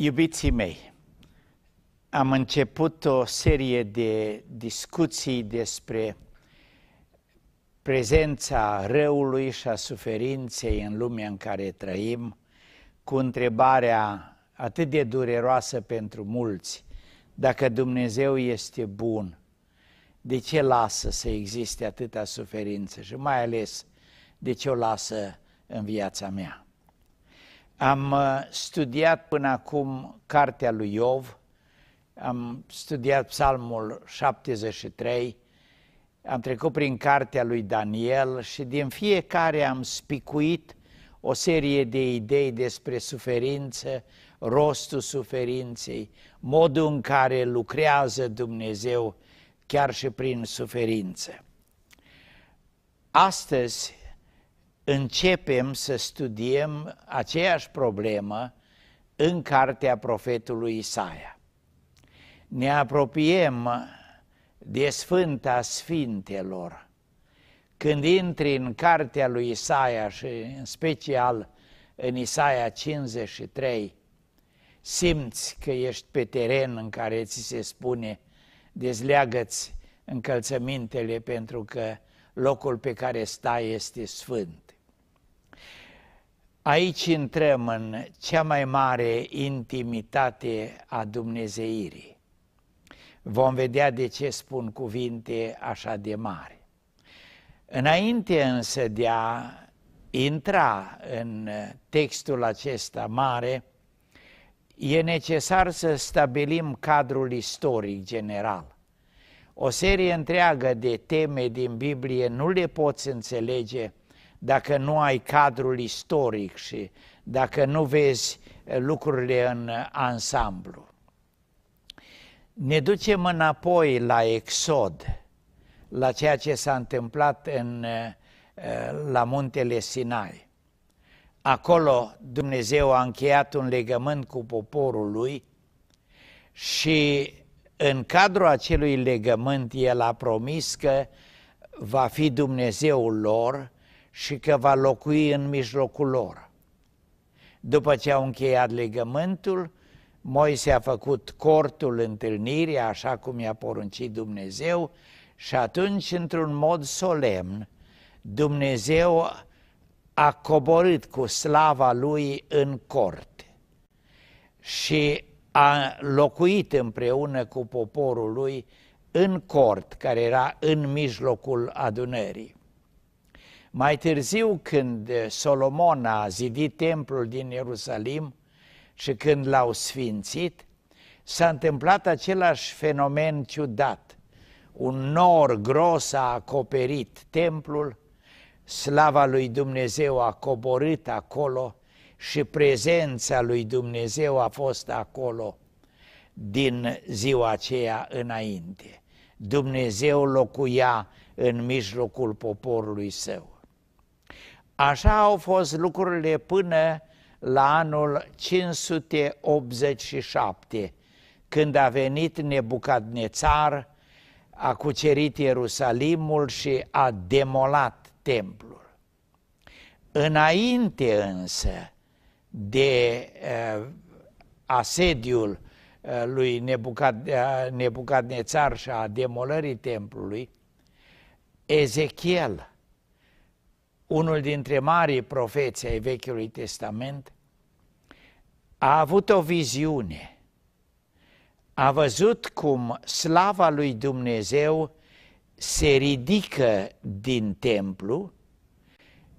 Iubiții mei, am început o serie de discuții despre prezența răului și a suferinței în lumea în care trăim, cu întrebarea atât de dureroasă pentru mulți, dacă Dumnezeu este bun, de ce lasă să existe atâta suferință și mai ales de ce o lasă în viața mea? Am uh, studiat până acum cartea lui Iov, am studiat psalmul 73, am trecut prin cartea lui Daniel și din fiecare am spicuit o serie de idei despre suferință, rostul suferinței, modul în care lucrează Dumnezeu chiar și prin suferință. Astăzi începem să studiem aceeași problemă în cartea profetului Isaia. Ne apropiem de Sfânta Sfintelor. Când intri în cartea lui Isaia și în special în Isaia 53, simți că ești pe teren în care ți se spune dezleagă-ți încălțămintele pentru că locul pe care stai este sfânt. Aici intrăm în cea mai mare intimitate a Dumnezeirii. Vom vedea de ce spun cuvinte așa de mari. Înainte însă de a intra în textul acesta mare, e necesar să stabilim cadrul istoric general. O serie întreagă de teme din Biblie nu le poți înțelege dacă nu ai cadrul istoric și dacă nu vezi eh, lucrurile în eh, ansamblu. Ne ducem înapoi la Exod, la ceea ce s-a întâmplat în, eh, la muntele Sinai. Acolo Dumnezeu a încheiat un legământ cu poporul lui și în cadrul acelui legământ el a promis că va fi Dumnezeul lor și că va locui în mijlocul lor. După ce au încheiat legământul, Moise a făcut cortul întâlnirii, așa cum i-a poruncit Dumnezeu, și atunci, într-un mod solemn, Dumnezeu a coborât cu slava lui în cort și a locuit împreună cu poporul lui în cort, care era în mijlocul adunării. Mai târziu când eh, Solomon a zidit templul din Ierusalim și când l-au sfințit, s-a întâmplat același fenomen ciudat. Un nor gros a acoperit templul, slava lui Dumnezeu a coborât acolo și prezența lui Dumnezeu a fost acolo din ziua aceea înainte. Dumnezeu locuia în mijlocul poporului său. Așa au fost lucrurile până la anul 587, când a venit Nebucadnețar, a cucerit Ierusalimul și a demolat templul. Înainte însă de uh, asediul uh, lui Nebucad, uh, Nebucadnețar și a demolării templului, Ezechiel unul dintre marii profeți ai Vechiului Testament, a avut o viziune. A văzut cum slava lui Dumnezeu se ridică din templu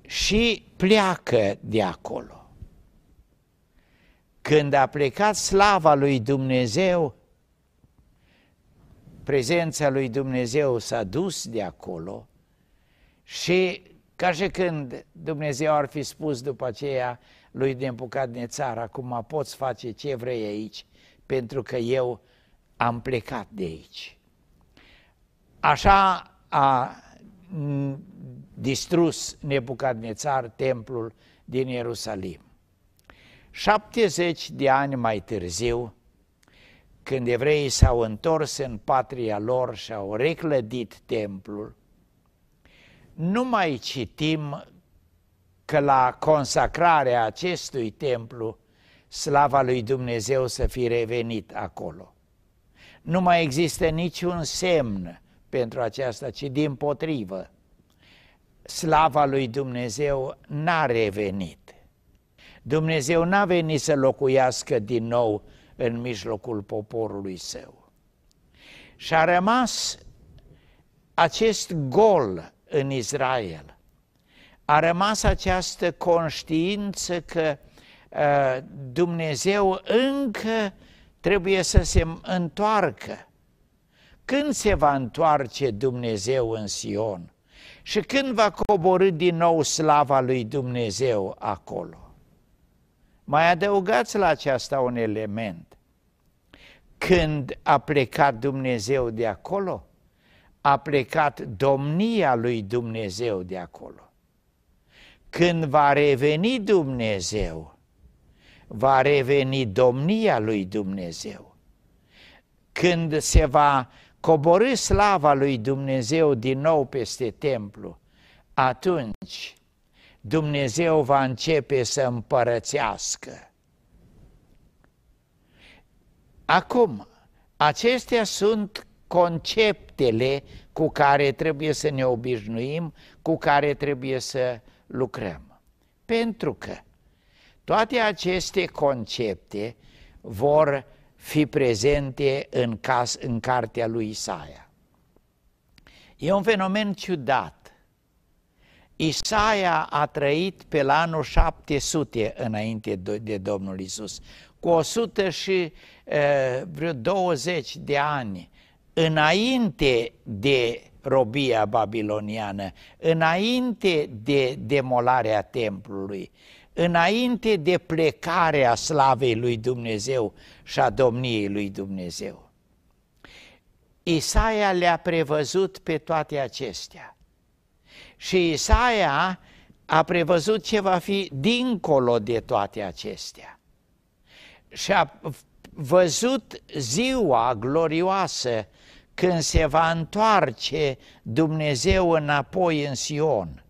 și pleacă de acolo. Când a plecat slava lui Dumnezeu, prezența lui Dumnezeu s-a dus de acolo și ca și când Dumnezeu ar fi spus după aceea lui țară, acum poți face ce vrei aici, pentru că eu am plecat de aici. Așa a distrus Nebucadnețar templul din Ierusalim. 70 de ani mai târziu, când evreii s-au întors în patria lor și au reclădit templul, nu mai citim că la consacrarea acestui templu slava lui Dumnezeu să fi revenit acolo. Nu mai există niciun semn pentru aceasta, ci din potrivă. Slava lui Dumnezeu n-a revenit. Dumnezeu n-a venit să locuiască din nou în mijlocul poporului său. Și a rămas acest gol în Israel. A rămas această conștiință că ă, Dumnezeu încă trebuie să se întoarcă. Când se va întoarce Dumnezeu în Sion? Și când va coborâ din nou slava lui Dumnezeu acolo? Mai adăugați la aceasta un element. Când a plecat Dumnezeu de acolo, a plecat domnia lui Dumnezeu de acolo. Când va reveni Dumnezeu, va reveni domnia lui Dumnezeu. Când se va coborâ slava lui Dumnezeu din nou peste templu, atunci Dumnezeu va începe să împărățească. Acum, acestea sunt conceptele cu care trebuie să ne obișnuim, cu care trebuie să lucrăm. Pentru că toate aceste concepte vor fi prezente în, cas, în cartea lui Isaia. E un fenomen ciudat. Isaia a trăit pe la anul 700 înainte de Domnul Isus, cu 100 și uh, vreo 20 de ani înainte de robia babiloniană, înainte de demolarea templului, înainte de plecarea slavei lui Dumnezeu și a domniei lui Dumnezeu. Isaia le-a prevăzut pe toate acestea. Și Isaia a prevăzut ce va fi dincolo de toate acestea. Și a văzut ziua glorioasă când se va întoarce Dumnezeu înapoi în Sion,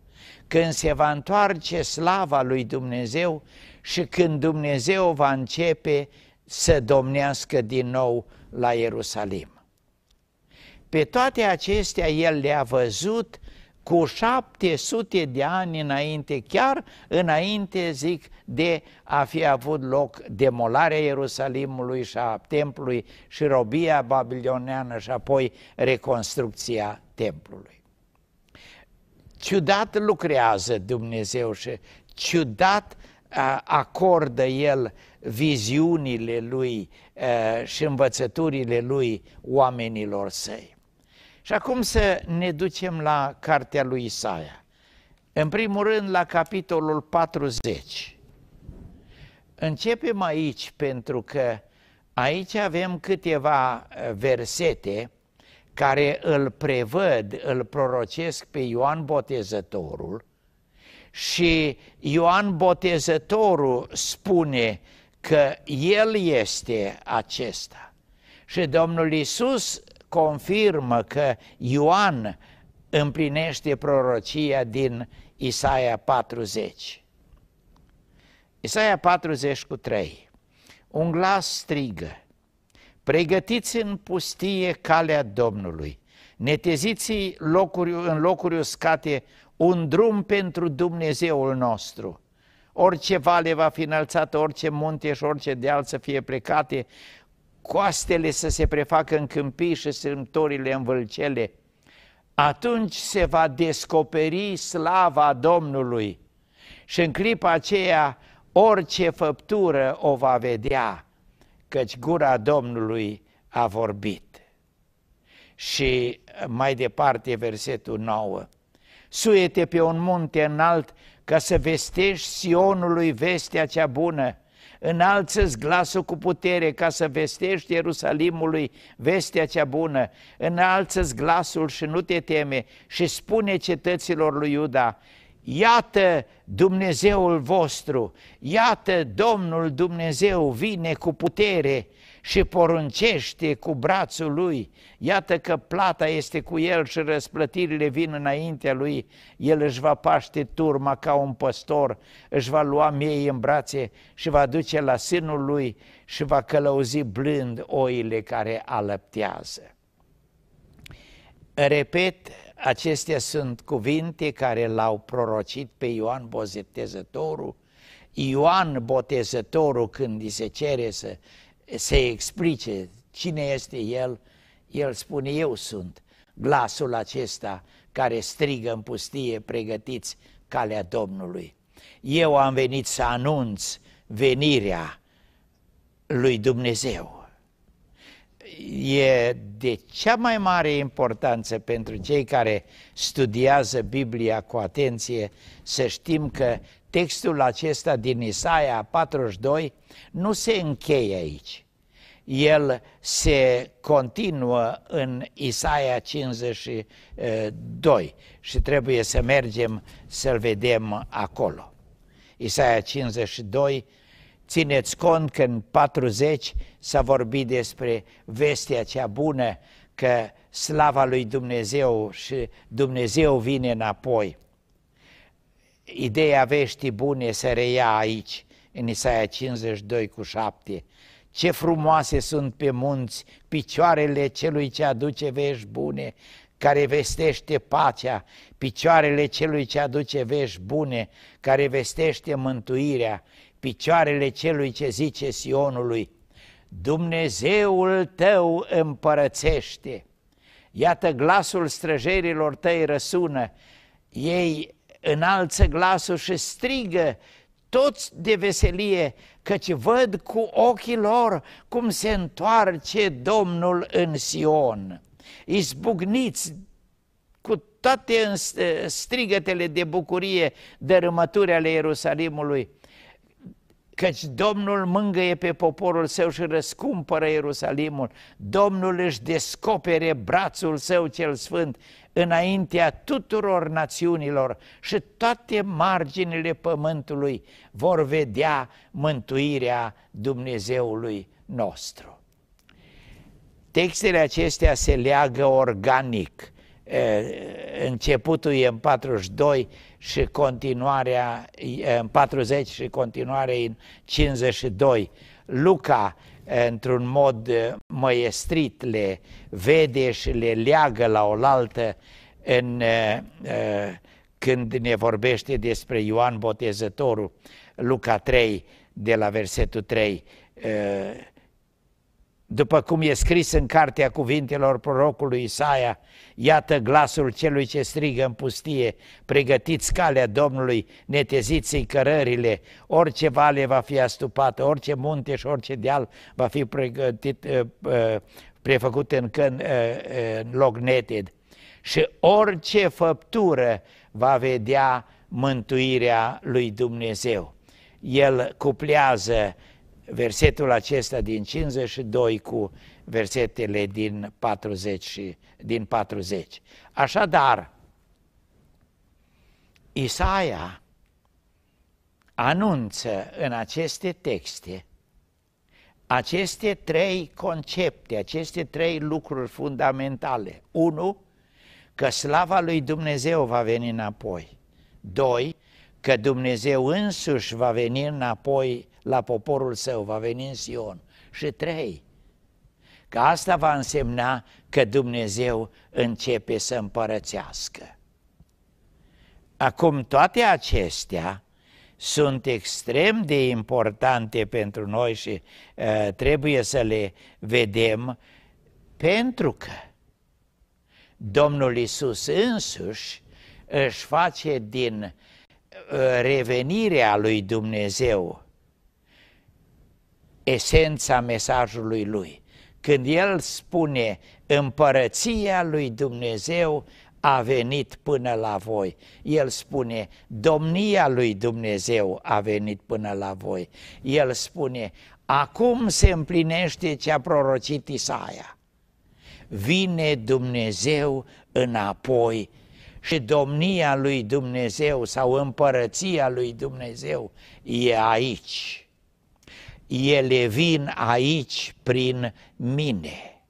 când se va întoarce slava lui Dumnezeu și când Dumnezeu va începe să domnească din nou la Ierusalim. Pe toate acestea el le-a văzut cu 700 de ani înainte, chiar înainte, zic, de a fi avut loc demolarea Ierusalimului și a templului și robia babiloneană și apoi reconstrucția templului. Ciudat lucrează Dumnezeu și ciudat acordă El viziunile Lui și învățăturile Lui oamenilor săi. Și acum să ne ducem la cartea lui Isaia. În primul rând, la capitolul 40. Începem aici pentru că aici avem câteva eh, versete care îl prevăd, îl prorocesc pe Ioan Botezătorul și Ioan Botezătorul spune că el este acesta. Și Domnul Isus confirmă că Ioan împlinește prorocia din Isaia 40. Isaia 40 cu 3. Un glas strigă, pregătiți în pustie calea Domnului, neteziți locuri, în locuri uscate un drum pentru Dumnezeul nostru. Orice vale va fi înălțată, orice munte și orice deal să fie plecate, coastele să se prefacă în câmpii și strâmtorile în vâlcele. Atunci se va descoperi slava Domnului și în clipa aceea orice făptură o va vedea, căci gura Domnului a vorbit. Și mai departe versetul 9. Suiete pe un munte înalt ca să vestești Sionului vestea cea bună, înalță-ți glasul cu putere ca să vestești Ierusalimului vestea cea bună, înalță-ți glasul și nu te teme și spune cetăților lui Iuda, iată Dumnezeul vostru, iată Domnul Dumnezeu vine cu putere și poruncește cu brațul lui, iată că plata este cu el și răsplătirile vin înaintea lui, el își va paște turma ca un păstor, își va lua miei în brațe și va duce la sânul lui și va călăuzi blând oile care alăptează. Repet, acestea sunt cuvinte care l-au prorocit pe Ioan Bozetezătorul, Ioan Botezătorul când îi se cere să se explice cine este el, el spune eu sunt glasul acesta care strigă în pustie, pregătiți calea Domnului. Eu am venit să anunț venirea lui Dumnezeu e de cea mai mare importanță pentru cei care studiază Biblia cu atenție să știm că textul acesta din Isaia 42 nu se încheie aici. El se continuă în Isaia 52 și trebuie să mergem să-l vedem acolo. Isaia 52, Țineți cont că în 40 s-a vorbit despre vestea cea bună, că slava lui Dumnezeu și Dumnezeu vine înapoi. Ideea veștii bune se reia aici, în Isaia 52 cu 7. Ce frumoase sunt pe munți picioarele celui ce aduce vești bune, care vestește pacea, picioarele celui ce aduce vești bune, care vestește mântuirea, picioarele celui ce zice Sionului, Dumnezeul tău împărățește. Iată glasul străjerilor tăi răsună, ei înalță glasul și strigă toți de veselie, căci văd cu ochii lor cum se întoarce Domnul în Sion izbucniți cu toate strigătele de bucurie dărâmături ale Ierusalimului, căci Domnul mângăie pe poporul său și răscumpără Ierusalimul, Domnul își descopere brațul său cel sfânt înaintea tuturor națiunilor și toate marginile pământului vor vedea mântuirea Dumnezeului nostru. Textele acestea se leagă organic. Începutul e în 42 și continuarea în 40 și continuarea în 52. Luca într-un mod măiestrit le vede și le leagă la oaltă în, când ne vorbește despre Ioan Botezătorul, Luca 3, de la versetul 3 după cum e scris în cartea cuvintelor prorocului Isaia, iată glasul celui ce strigă în pustie, pregătiți calea Domnului, neteziți-i cărările, orice vale va fi astupată, orice munte și orice deal va fi pregătit, eh, eh, prefăcut în, în, eh, în loc neted și orice făptură va vedea mântuirea lui Dumnezeu. El cuplează versetul acesta din 52 cu versetele din 40. Din 40. Așadar, Isaia anunță în aceste texte aceste trei concepte, aceste trei lucruri fundamentale. unu, Că slava lui Dumnezeu va veni înapoi. doi, Că Dumnezeu însuși va veni înapoi la poporul său, va veni în Sion. Și trei, că asta va însemna că Dumnezeu începe să împărățească. Acum toate acestea sunt extrem de importante pentru noi și uh, trebuie să le vedem pentru că Domnul Isus însuși își face din uh, revenirea lui Dumnezeu esența mesajului lui. Când el spune împărăția lui Dumnezeu a venit până la voi. El spune, domnia lui Dumnezeu a venit până la voi. El spune, acum se împlinește ce a prorocit Isaia. Vine Dumnezeu înapoi și domnia lui Dumnezeu sau împărăția lui Dumnezeu e aici ele vin aici prin mine.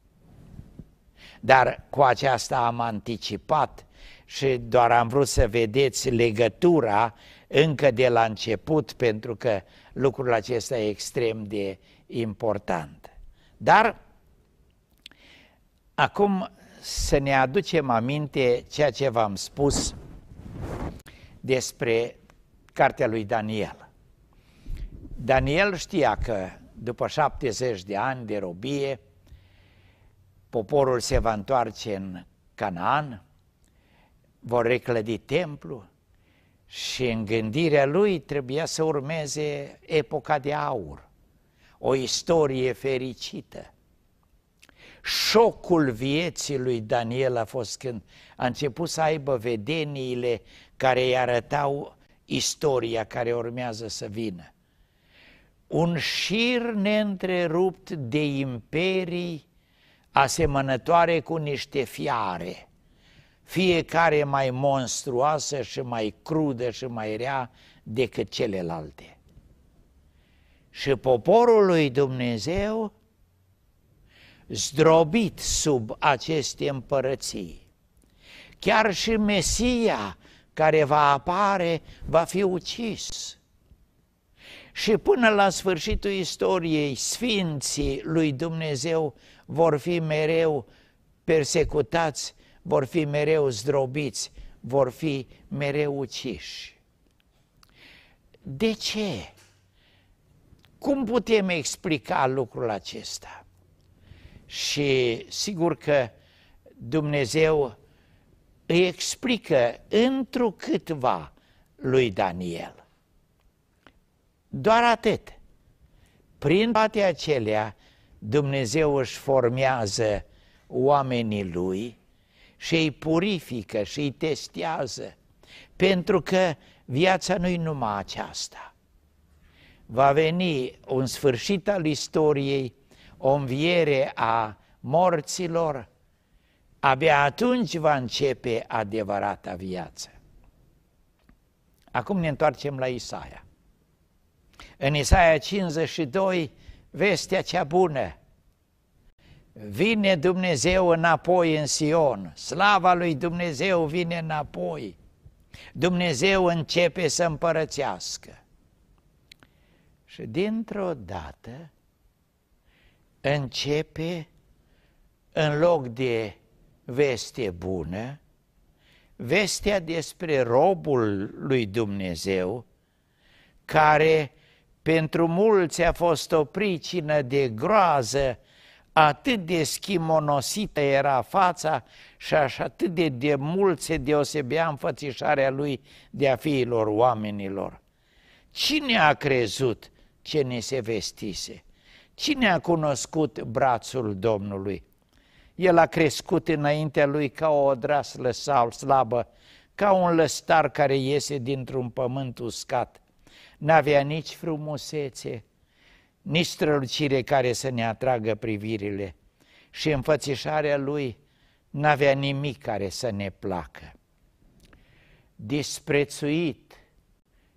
Dar cu aceasta am anticipat și doar am vrut să vedeți legătura încă de la început, pentru că lucrul acesta e extrem de important. Dar acum să ne aducem aminte ceea ce v-am spus despre cartea lui Daniel. Daniel știa că după 70 de ani de robie, poporul se va întoarce în Canaan, vor reclădi templu și în gândirea lui trebuia să urmeze epoca de aur, o istorie fericită. Șocul vieții lui Daniel a fost când a început să aibă vedeniile care îi arătau istoria care urmează să vină un șir neîntrerupt de imperii asemănătoare cu niște fiare, fiecare mai monstruoasă și mai crudă și mai rea decât celelalte. Și poporul lui Dumnezeu, zdrobit sub aceste împărății, chiar și Mesia care va apare va fi ucis și până la sfârșitul istoriei, sfinții lui Dumnezeu vor fi mereu persecutați, vor fi mereu zdrobiți, vor fi mereu uciși. De ce? Cum putem explica lucrul acesta? Și sigur că Dumnezeu îi explică întrucâtva lui Daniel. Doar atât. Prin toate acelea, Dumnezeu își formează oamenii lui și îi purifică și îi testează, pentru că viața nu-i numai aceasta. Va veni un sfârșit al istoriei, o înviere a morților, abia atunci va începe adevărata viață. Acum ne întoarcem la Isaia în Isaia 52 vestea cea bună. Vine Dumnezeu înapoi în Sion, slava lui Dumnezeu vine înapoi. Dumnezeu începe să împărățească. Și dintr-o dată începe, în loc de veste bună, vestea despre robul lui Dumnezeu, care pentru mulți a fost o pricină de groază, atât de schimonosită era fața și așa atât de, de mult se deosebea înfățișarea lui de a fiilor oamenilor. Cine a crezut ce ne se vestise? Cine a cunoscut brațul Domnului? El a crescut înaintea lui ca o odraslă sau slabă, ca un lăstar care iese dintr-un pământ uscat n-avea nici frumusețe, nici strălucire care să ne atragă privirile și înfățișarea lui n-avea nimic care să ne placă. Disprețuit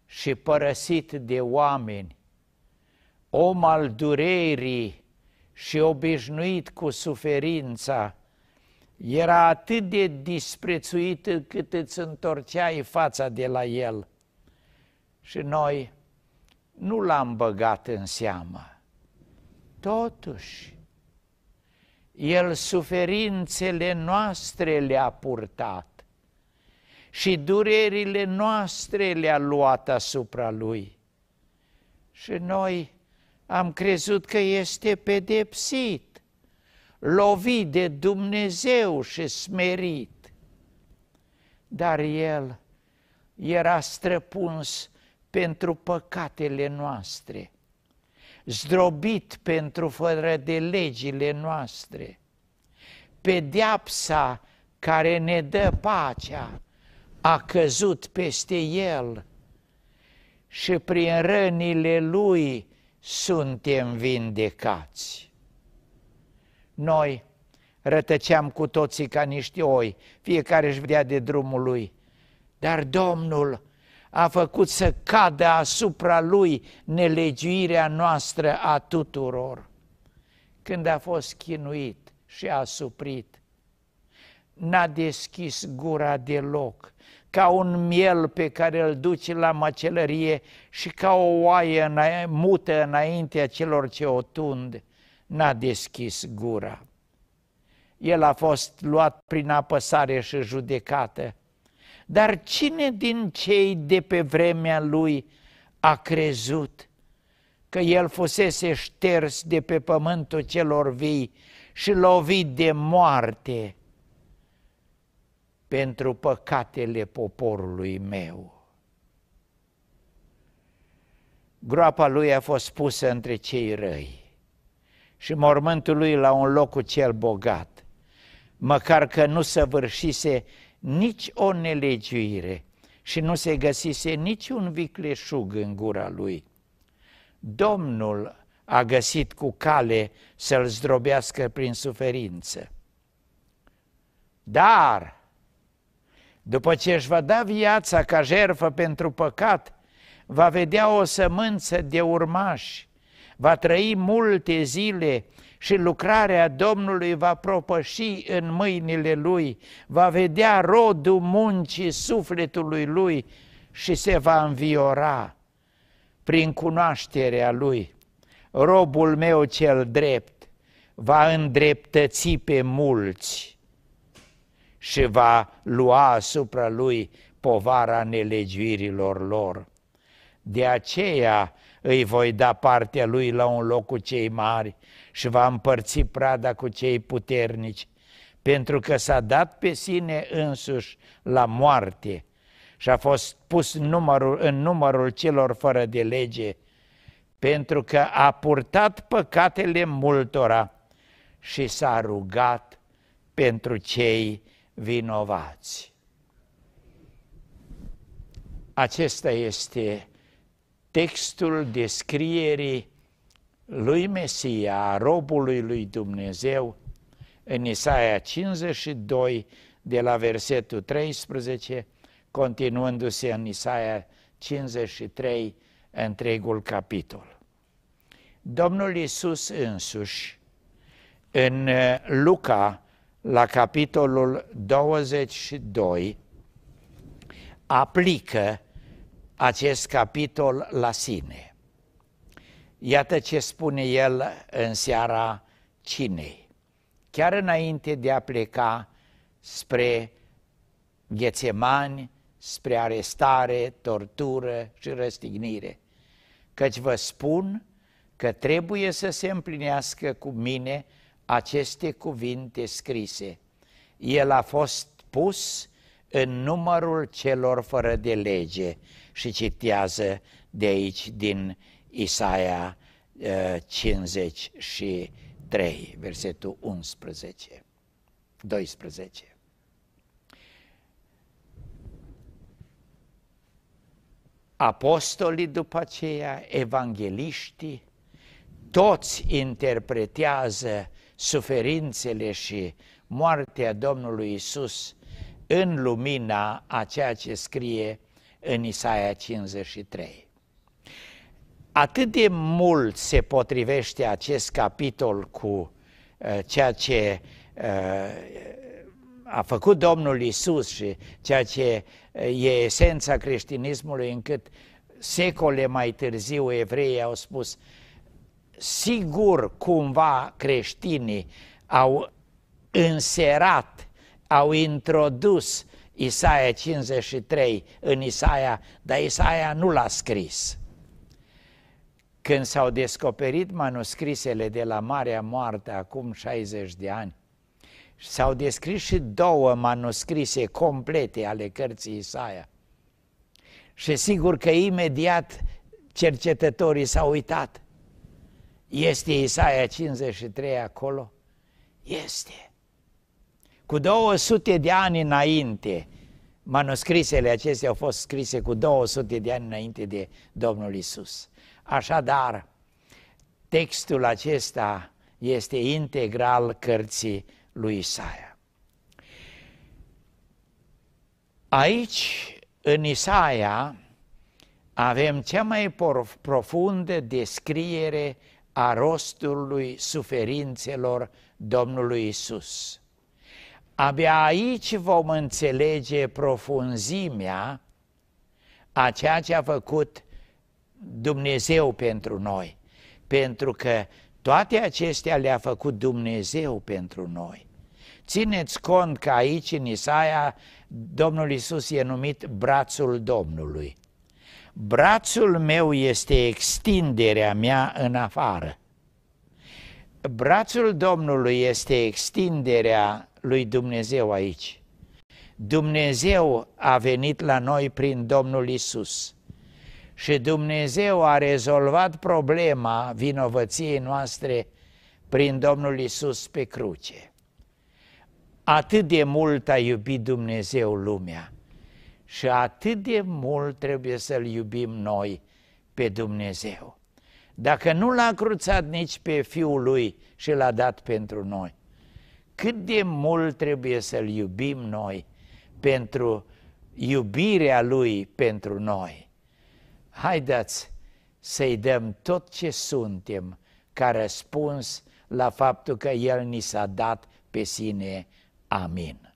și părăsit de oameni, om al durerii și obișnuit cu suferința, era atât de disprețuit cât îți întorceai fața de la el – și noi nu l-am băgat în seamă. Totuși, el suferințele noastre le-a purtat și durerile noastre le-a luat asupra lui. Și noi am crezut că este pedepsit, lovit de Dumnezeu și smerit. Dar el era străpuns pentru păcatele noastre, zdrobit pentru fără de legile noastre, pedeapsa care ne dă pacea a căzut peste el și prin rănile lui suntem vindecați. Noi rătăceam cu toții ca niște oi, fiecare își vedea de drumul lui, dar Domnul a făcut să cadă asupra lui nelegiuirea noastră a tuturor. Când a fost chinuit și a suprit, n-a deschis gura deloc, ca un miel pe care îl duci la macelărie și ca o oaie înainte, mută înaintea celor ce o tund, n-a deschis gura. El a fost luat prin apăsare și judecată dar cine din cei de pe vremea lui a crezut că el fusese șters de pe pământul celor vii și lovit de moarte pentru păcatele poporului meu? Groapa lui a fost pusă între cei răi și mormântul lui la un loc cu cel bogat, măcar că nu săvârșise nici o nelegiuire și nu se găsise niciun vicleșug în gura lui. Domnul a găsit cu cale să-l zdrobească prin suferință. Dar, după ce își va da viața ca jerfă pentru păcat, va vedea o sămânță de urmași, va trăi multe zile și lucrarea Domnului va propăși în mâinile lui, va vedea rodul muncii sufletului lui și se va înviora prin cunoașterea lui. Robul meu cel drept va îndreptăți pe mulți și va lua asupra lui povara nelegiuirilor lor. De aceea îi voi da partea lui la un loc cu cei mari și va împărți prada cu cei puternici, pentru că s-a dat pe sine însuși la moarte și a fost pus numărul, în numărul celor fără de lege, pentru că a purtat păcatele multora și s-a rugat pentru cei vinovați. Acesta este textul descrierii lui Mesia, a robului lui Dumnezeu, în Isaia 52, de la versetul 13, continuându-se în Isaia 53, întregul capitol. Domnul Isus însuși, în Luca, la capitolul 22, aplică acest capitol la sine. Iată ce spune el în seara cinei, chiar înainte de a pleca spre ghețemani, spre arestare, tortură și răstignire. Căci vă spun că trebuie să se împlinească cu mine aceste cuvinte scrise. El a fost pus în numărul celor fără de lege și citează de aici din Isaia 53, uh, versetul 11, 12. Apostolii după aceea, evangeliștii, toți interpretează suferințele și moartea Domnului Isus în lumina a ceea ce scrie în Isaia 53. Atât de mult se potrivește acest capitol cu uh, ceea ce uh, a făcut Domnul Isus și ceea ce uh, e esența creștinismului, încât secole mai târziu evreii au spus sigur cumva creștinii au înserat au introdus Isaia 53 în Isaia, dar Isaia nu l-a scris. Când s-au descoperit manuscrisele de la Marea Moarte acum 60 de ani, s-au descris și două manuscrise complete ale cărții Isaia. Și sigur că imediat cercetătorii s-au uitat. Este Isaia 53 acolo? Este. Cu 200 de ani înainte, manuscrisele acestea au fost scrise cu 200 de ani înainte de Domnul Isus. Așadar, textul acesta este integral cărții lui Isaia. Aici, în Isaia, avem cea mai profundă descriere a rostului suferințelor Domnului Isus. Abia aici vom înțelege profunzimea a ceea ce a făcut Dumnezeu pentru noi, pentru că toate acestea le-a făcut Dumnezeu pentru noi. Țineți cont că aici, în Isaia, Domnul Isus e numit brațul Domnului. Brațul meu este extinderea mea în afară brațul Domnului este extinderea lui Dumnezeu aici. Dumnezeu a venit la noi prin Domnul Isus. Și Dumnezeu a rezolvat problema vinovăției noastre prin Domnul Isus pe cruce. Atât de mult a iubit Dumnezeu lumea și atât de mult trebuie să-L iubim noi pe Dumnezeu dacă nu l-a cruțat nici pe Fiul Lui și l-a dat pentru noi, cât de mult trebuie să-L iubim noi pentru iubirea Lui pentru noi. Haideți să-i dăm tot ce suntem ca răspuns la faptul că El ni s-a dat pe sine. Amin.